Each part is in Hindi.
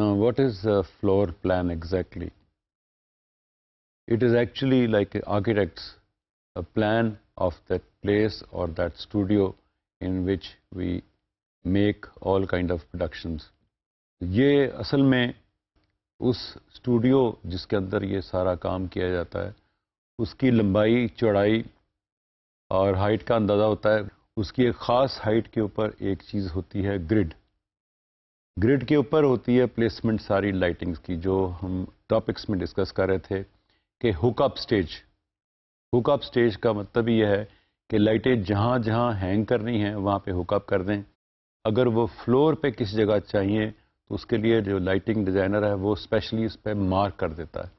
Now, what is a floor plan exactly? It is actually like an architects, a plan of that place or that studio in which we make all kind of productions. ये असल में उस स्टूडियो जिसके अंदर ये सारा काम किया जाता है उसकी लंबाई चौड़ाई और हाइट का अंदाज़ा होता है उसकी एक ख़ास हाइट के ऊपर एक चीज़ होती है ग्रिड ग्रिड के ऊपर होती है प्लेसमेंट सारी लाइटिंग्स की जो हम टॉपिक्स में डिस्कस कर रहे थे कि हुकअप स्टेज हुकअप स्टेज का मतलब यह है कि लाइटें जहाँ जहाँ हैंग करनी हैं वहाँ पे हुकअप कर दें अगर वो फ्लोर पे किसी जगह चाहिए तो उसके लिए जो लाइटिंग डिज़ाइनर है वो स्पेशली उस पर मार्क कर देता है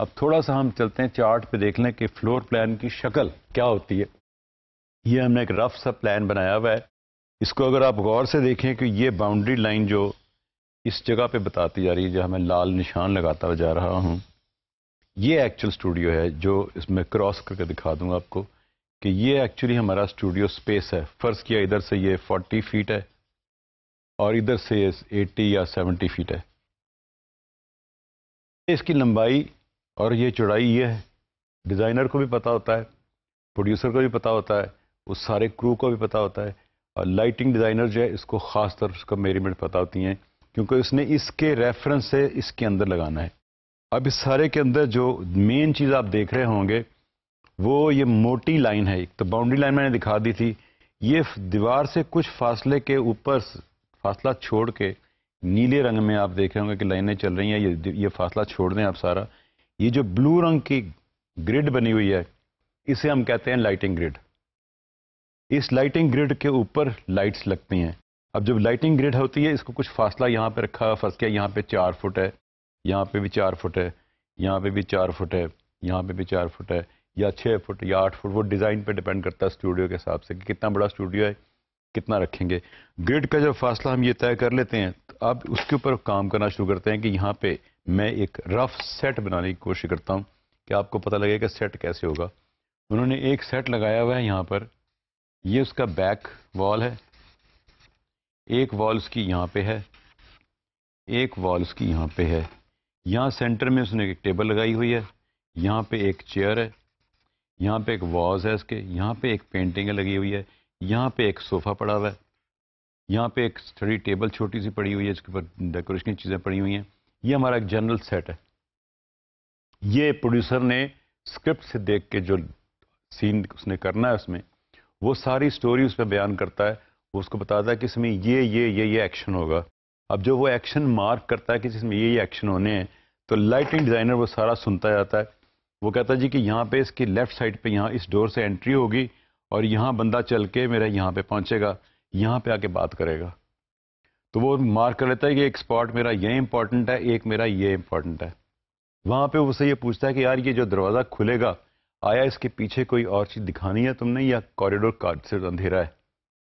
अब थोड़ा सा हम चलते हैं चार्ट पे देख लें कि फ्लोर प्लान की शक्ल क्या होती है ये हमने एक रफ सा प्लान बनाया हुआ है इसको अगर आप गौर से देखें कि ये बाउंड्री लाइन जो इस जगह पे बताती जा रही है जहाँ मैं लाल निशान लगाता जा रहा हूँ ये एक्चुअल स्टूडियो है जो इसमें क्रॉस करके दिखा दूँगा आपको कि ये एक्चुअली हमारा स्टूडियो स्पेस है फ़र्ज़ किया इधर से ये 40 फीट है और इधर से ये 80 या 70 फीट है इसकी लंबाई और ये चौड़ाई ये है डिज़ाइनर को भी पता होता है प्रोड्यूसर को भी पता होता है उस सारे क्रू को भी पता होता है लाइटिंग डिज़ाइनर जो है इसको ख़ास तौर उसका मेरीमेंट पता होती हैं क्योंकि उसने इसके रेफरेंस से इसके अंदर लगाना है अब इस सारे के अंदर जो मेन चीज़ आप देख रहे होंगे वो ये मोटी लाइन है एक तो बाउंड्री लाइन मैंने दिखा दी थी ये दीवार से कुछ फासले के ऊपर फासला छोड़ के नीले रंग में आप देख रहे होंगे कि लाइनें चल रही हैं ये ये फासला छोड़ दें आप सारा ये जो ब्लू रंग की ग्रिड बनी हुई है इसे हम कहते हैं लाइटिंग ग्रिड इस लाइटिंग ग्रिड के ऊपर लाइट्स लगती हैं अब जब लाइटिंग ग्रिड होती है इसको कुछ फासला यहाँ पे रखा फंस गया यहाँ पे चार फुट है यहाँ पे भी चार फुट है यहाँ पे भी चार फुट है यहाँ पे भी चार फुट है या छः फुट या आठ फुट वो डिज़ाइन पे डिपेंड करता है स्टूडियो के हिसाब से कि कितना बड़ा स्टूडियो है कितना रखेंगे ग्रिड का जब फासला हम ये तय कर लेते हैं तो आप उसके ऊपर काम करना शुरू करते हैं कि यहाँ पर मैं एक रफ सेट बनाने की कोशिश करता हूँ कि आपको पता लगेगा सेट कैसे होगा उन्होंने एक सेट लगाया हुआ है यहाँ पर ये उसका बैक वॉल है एक वॉल उसकी यहाँ पे है एक वॉल उसकी यहाँ पे है यहाँ सेंटर में उसने एक टेबल लगाई हुई है यहाँ पे एक चेयर है यहाँ पे एक वॉज है इसके यहाँ पे एक पेंटिंग लगी हुई है यहाँ पे एक सोफ़ा पड़ा हुआ है यहाँ पे एक स्टडी टेबल छोटी सी पड़ी हुई है इसके ऊपर डेकोरेशन की चीज़ें पड़ी हुई हैं ये हमारा एक जनरल सेट है ये प्रोड्यूसर ने स्क्रिप्ट से देख के जो सीन उसने करना है उसमें वो सारी स्टोरी उस पर बयान करता है वो उसको बताता है कि इसमें ये ये ये ये एक्शन होगा अब जो वो एक्शन मार्क करता है कि जिसमें ये ये एक्शन होने हैं तो लाइटिंग डिज़ाइनर वो सारा सुनता जाता है वो कहता है जी कि यहाँ पे इसकी लेफ़्ट साइड पे यहाँ इस डोर से एंट्री होगी और यहाँ बंदा चल के मेरा यहाँ पे पहुँचेगा यहाँ पे आके बात करेगा तो वो मार्क कर लेता है कि एक स्पॉट मेरा ये इंपॉर्टेंट है एक मेरा ये इंपॉर्टेंट है वहाँ पर उससे ये पूछता है कि यार ये जो दरवाज़ा खुलेगा आया इसके पीछे कोई और चीज़ दिखानी है तुमने या कॉरिडोर का से अंधेरा है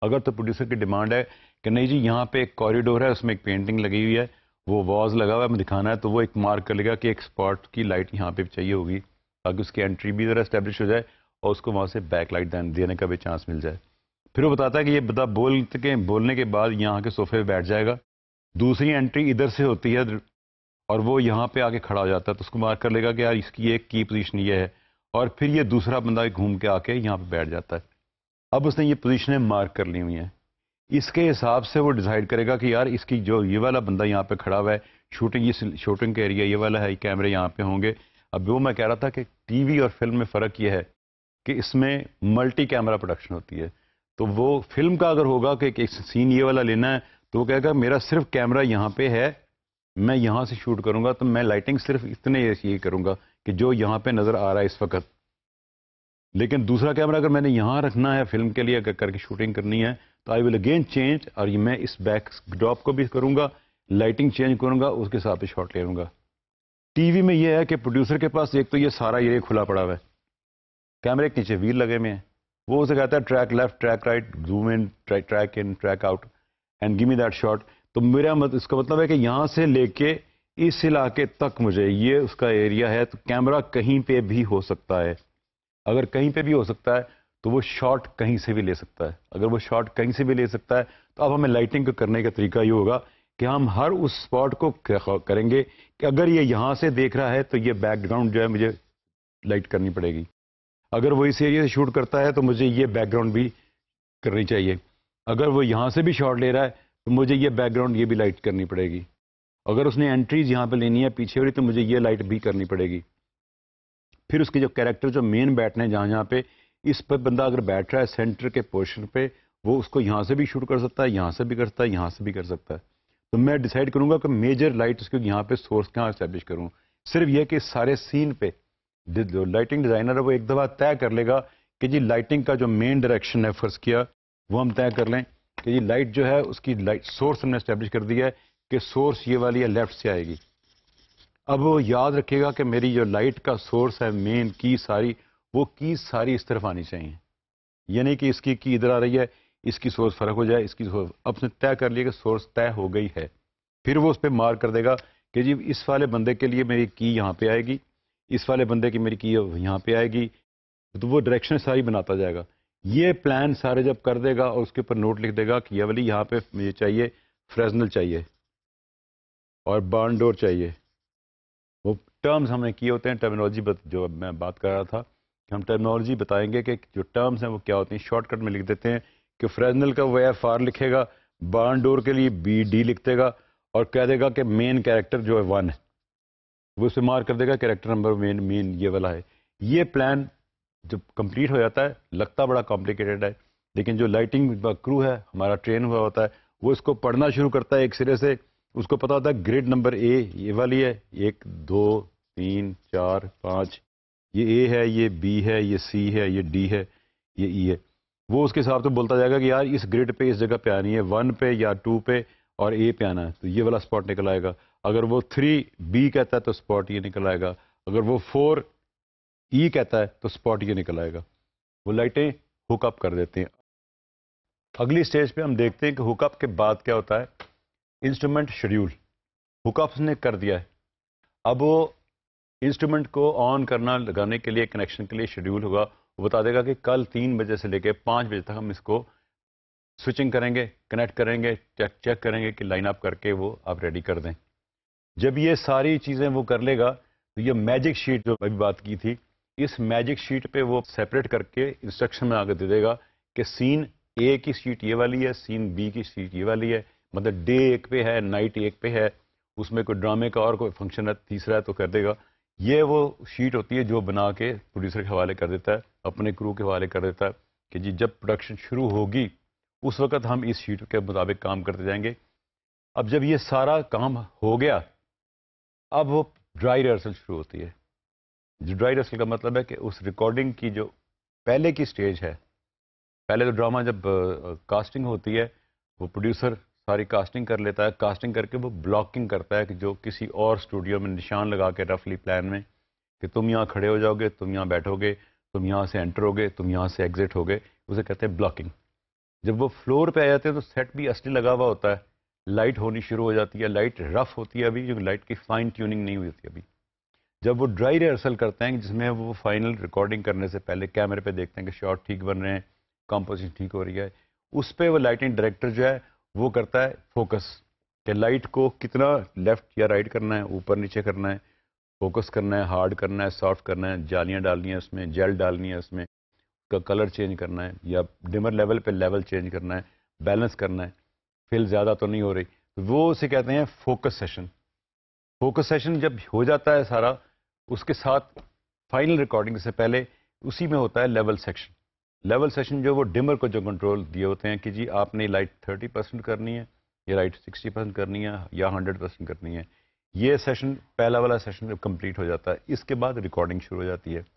अगर तो प्रोड्यूसर की डिमांड है कि नहीं जी यहाँ पे एक कॉरिडोर है उसमें एक पेंटिंग लगी हुई है वो वॉज लगा हुआ है हमें दिखाना है तो वो एक मार्क कर लेगा कि एक स्पॉट की लाइट यहाँ पे चाहिए होगी ताकि उसकी एंट्री भी ज़रा इस्टेब्लिश हो जाए और उसको वहाँ से बैक लाइट देने का भी चांस मिल जाए फिर वो बताता है कि ये बता बोल के बोलने के बाद यहाँ के सोफे पर बैठ जाएगा दूसरी एंट्री इधर से होती है और वो यहाँ पर आके खड़ा हो जाता है तो उसको मार्क कर लेगा कि यार इसकी एक की पोजिशन ये है और फिर ये दूसरा बंदा घूम के आके यहाँ पे बैठ जाता है अब उसने ये पोजीशनें मार्क कर ली हुई हैं इसके हिसाब से वो डिसाइड करेगा कि यार इसकी जो ये वाला बंदा यहाँ पे खड़ा हुआ है शूटिंग इस शूटिंग का एरिया ये वाला है कैमरे यहाँ पे होंगे अब वो मैं कह रहा था कि टीवी और फिल्म में फ़र्क ये है कि इसमें मल्टी कैमरा प्रोडक्शन होती है तो वो फिल्म का अगर होगा कि एक सीन ये वाला लेना है तो वो कहेगा मेरा सिर्फ कैमरा यहाँ पे है मैं यहाँ से शूट करूँगा तो मैं लाइटिंग सिर्फ इतने ये करूँगा कि जो यहां पे नज़र आ रहा है इस वक्त लेकिन दूसरा कैमरा अगर मैंने यहां रखना है फिल्म के लिए अगर करके शूटिंग करनी है तो आई विल अगेन चेंज और ये मैं इस बैक ड्रॉप को भी करूंगा लाइटिंग चेंज करूंगा उसके हिसाब से शॉट ले लूंगा टीवी में ये है कि प्रोड्यूसर के पास एक तो ये सारा ये खुला पड़ा हुआ है कैमरे के नीचे व्हील लगे हुए हैं वो उसे कहता है track left track right zoom in track in track out and give me that shot तो मेरा मत इसका मतलब है कि यहां से लेके इस इलाके तक मुझे ये उसका एरिया है तो कैमरा कहीं पे भी हो सकता है अगर कहीं पे भी हो सकता है तो वो शॉट कहीं से भी ले सकता है अगर वो शॉट कहीं से भी ले सकता है तो अब हमें लाइटिंग को करने का तरीका ये होगा कि हम हर उस स्पॉट को करेंगे कि अगर ये यहाँ से देख रहा है तो ये बैकग्राउंड जो है मुझे लाइट करनी पड़ेगी अगर वो इस एरिया से शूट करता है तो मुझे ये बैकग्राउंड भी करनी चाहिए अगर वो यहाँ से भी शॉट ले रहा है तो मुझे ये बैकग्राउंड ये भी लाइट करनी पड़ेगी अगर उसने एंट्रीज यहाँ पे लेनी है पीछे वाली तो मुझे ये लाइट भी करनी पड़ेगी फिर उसके जो कैरेक्टर जो मेन बैठने हैं जहाँ जहाँ पे इस पर बंदा अगर बैठ रहा है सेंटर के पोर्शन पे वो उसको यहाँ से भी शूट कर सकता है यहाँ से भी कर सकता है यहाँ से भी कर सकता है तो मैं डिसाइड करूँगा कि मेजर लाइट उसको यहाँ पर सोर्स कहाँ इस्टेब्लिश करूँ सिर्फ यह कि सारे सीन पे लाइटिंग डिज़ाइनर है वो एक दफ़ा तय कर लेगा कि जी लाइटिंग का जो मेन डायरेक्शन है फर्ज किया वो हम तय कर लें कि जी लाइट जो है उसकी लाइट सोर्स हमने इस्टेब्लिश कर दिया है कि सोर्स ये वाली है लेफ्ट से आएगी अब वो याद रखेगा कि मेरी जो लाइट का सोर्स है मेन की सारी वो की सारी इस तरफ आनी चाहिए यानी कि इसकी की इधर आ रही है इसकी सोर्स फर्क हो जाए इसकी सोर्स अपने तय कर लिया कि सोर्स तय हो गई है फिर वो उस पर मार कर देगा कि जी इस वाले बंदे के लिए मेरी की यहाँ पे आएगी इस वाले बंदे की मेरी की यहाँ पे आएगी तो वो डायरेक्शन सारी बनाता जाएगा ये प्लान सारे जब कर देगा और उसके ऊपर नोट लिख देगा कि यह वाली यहाँ पे मुझे चाहिए फ्रेजनल चाहिए और बार्न डोर चाहिए वो टर्म्स हमने किए होते हैं टर्मिनोलॉजी जो मैं बात कर रहा था कि हम टर्मिनोलॉजी बताएंगे कि जो टर्म्स हैं वो क्या होती हैं शॉर्टकट में लिख देते हैं कि फ्रेजनल का वे एफ आर लिखेगा बार्न डोर के लिए बी डी लिख देगा और कह देगा कि मेन कैरेक्टर जो है वन है वो उसे मार कर देगा कैरेक्टर नंबर मेन मेन ये वाला है ये प्लान जब कंप्लीट हो जाता है लगता बड़ा कॉम्प्लिकेटेड है लेकिन जो लाइटिंग क्रू है हमारा ट्रेन हुआ होता है वो इसको पढ़ना शुरू करता है एक सिरे से उसको पता था ग्रेड नंबर ए ये वाली है एक दो तीन चार पाँच ये ए है ये बी है ये सी है ये डी है ये ई e है वो उसके हिसाब से तो बोलता जाएगा कि यार इस ग्रिड पे इस जगह पे आनी है वन पे या टू पे और ए पे आना है तो ये वाला स्पॉट निकल आएगा अगर वो थ्री बी कहता है तो स्पॉट ये निकल आएगा अगर वो फोर ई e कहता है तो स्पॉट ये निकल आएगा वो लाइटें हुकअप कर देते हैं अगली स्टेज पे हम देखते हैं कि हुकअप के बाद क्या होता है इंस्ट्रूमेंट शेड्यूल हुकअप्स ने कर दिया है अब वो इंस्ट्रूमेंट को ऑन करना लगाने के लिए कनेक्शन के लिए शेड्यूल होगा वो बता देगा कि कल तीन बजे से लेकर पाँच बजे तक हम इसको स्विचिंग करेंगे कनेक्ट करेंगे चेक चेक करेंगे कि लाइन अप करके वो आप रेडी कर दें जब ये सारी चीज़ें वो कर लेगा तो ये मैजिक शीट जो अभी बात की थी इस मैजिक शीट पे वो सेपरेट करके इंस्ट्रक्शन में आगे दे देगा कि सीन ए की सीट ये वाली है सीन बी की सीट ये वाली है मतलब डे एक पे है नाइट एक पे है उसमें कोई ड्रामे का और कोई फंक्शन है तीसरा है तो कर देगा ये वो शीट होती है जो बना के प्रोड्यूसर के हवाले कर देता है अपने क्रू के हवाले कर देता है कि जी जब प्रोडक्शन शुरू होगी उस वक्त हम इस शीट के मुताबिक काम करते जाएंगे अब जब ये सारा काम हो गया अब वो ड्राई रिहर्सल शुरू होती है जो ड्राई रिहर्सल का मतलब है कि उस रिकॉर्डिंग की जो पहले की स्टेज है पहले तो ड्रामा जब कास्टिंग होती है वो प्रोड्यूसर सारी कास्टिंग कर लेता है कास्टिंग करके वो ब्लॉकिंग करता है कि जो किसी और स्टूडियो में निशान लगा के रफली प्लान में कि तुम यहाँ खड़े हो जाओगे तुम यहाँ बैठोगे तुम यहाँ से एंटर होगे तुम यहाँ से एग्जिट होगे उसे कहते हैं ब्लॉकिंग जब वो फ्लोर पे आ जाते हैं तो सेट भी असली लगा हुआ होता है लाइट होनी शुरू हो जाती है लाइट रफ होती है अभी जो लाइट की फाइन ट्यूनिंग नहीं हुई होती अभी जब वो ड्राई रिहर्सल करते हैं जिसमें वो फाइनल रिकॉर्डिंग करने से पहले कैमरे पर देखते हैं कि शॉट ठीक बन रहे हैं कॉम्पोजिशन ठीक हो रही है उस पर वो लाइटिंग डायरेक्टर जो है वो करता है फोकस कि लाइट को कितना लेफ़्ट या राइट करना है ऊपर नीचे करना है फोकस करना है हार्ड करना है सॉफ्ट करना है जालियाँ डालनी है उसमें जेल डालनी है उसमें उसका कलर चेंज करना है या डिमर लेवल पे लेवल चेंज करना है बैलेंस करना है फिल ज़्यादा तो नहीं हो रही वो उसे कहते हैं फोकस सेशन फोकस सेशन जब हो जाता है सारा उसके साथ फाइनल रिकॉर्डिंग से पहले उसी में होता है लेवल सेक्शन लेवल सेशन जो वो डिमर को जो कंट्रोल दिए होते हैं कि जी आपने लाइट थर्टी परसेंट करनी है या लाइट सिक्सटी परसेंट करनी है या हंड्रेड परसेंट करनी है ये सेशन पहला वाला सेशन कंप्लीट हो जाता है इसके बाद रिकॉर्डिंग शुरू हो जाती है